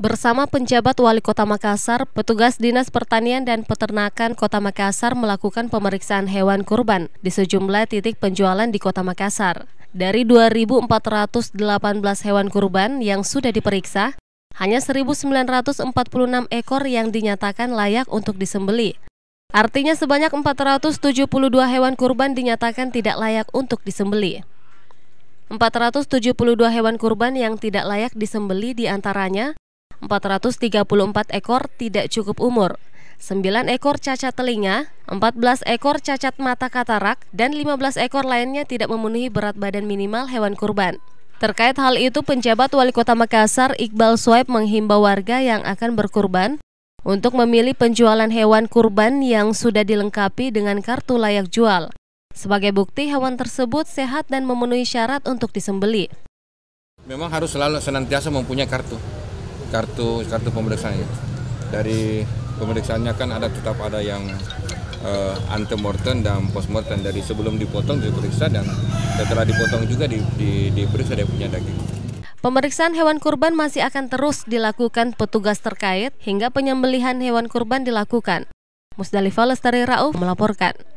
Bersama penjabat Wali Kota Makassar, petugas Dinas Pertanian dan Peternakan Kota Makassar melakukan pemeriksaan hewan kurban di sejumlah titik penjualan di Kota Makassar. Dari 2.418 hewan kurban yang sudah diperiksa, hanya 1.946 ekor yang dinyatakan layak untuk disembeli. Artinya sebanyak 472 hewan kurban dinyatakan tidak layak untuk disembeli. 472 hewan kurban yang tidak layak disembeli diantaranya 434 ekor tidak cukup umur, 9 ekor cacat telinga, 14 ekor cacat mata katarak, dan 15 ekor lainnya tidak memenuhi berat badan minimal hewan kurban. Terkait hal itu, penjabat Wali Kota Makassar Iqbal Swaib menghimbau warga yang akan berkurban untuk memilih penjualan hewan kurban yang sudah dilengkapi dengan kartu layak jual. Sebagai bukti hewan tersebut sehat dan memenuhi syarat untuk disembeli. Memang harus selalu senantiasa mempunyai kartu kartu kartu ya. Dari pemeriksaannya kan ada tetap ada yang uh, antemortem dan postmortem dari sebelum dipotong diperiksa dan setelah dipotong juga di, di, diperiksa dia punya daging. Pemeriksaan hewan kurban masih akan terus dilakukan petugas terkait hingga penyembelihan hewan kurban dilakukan. Musdalifah Lestari Rauf melaporkan.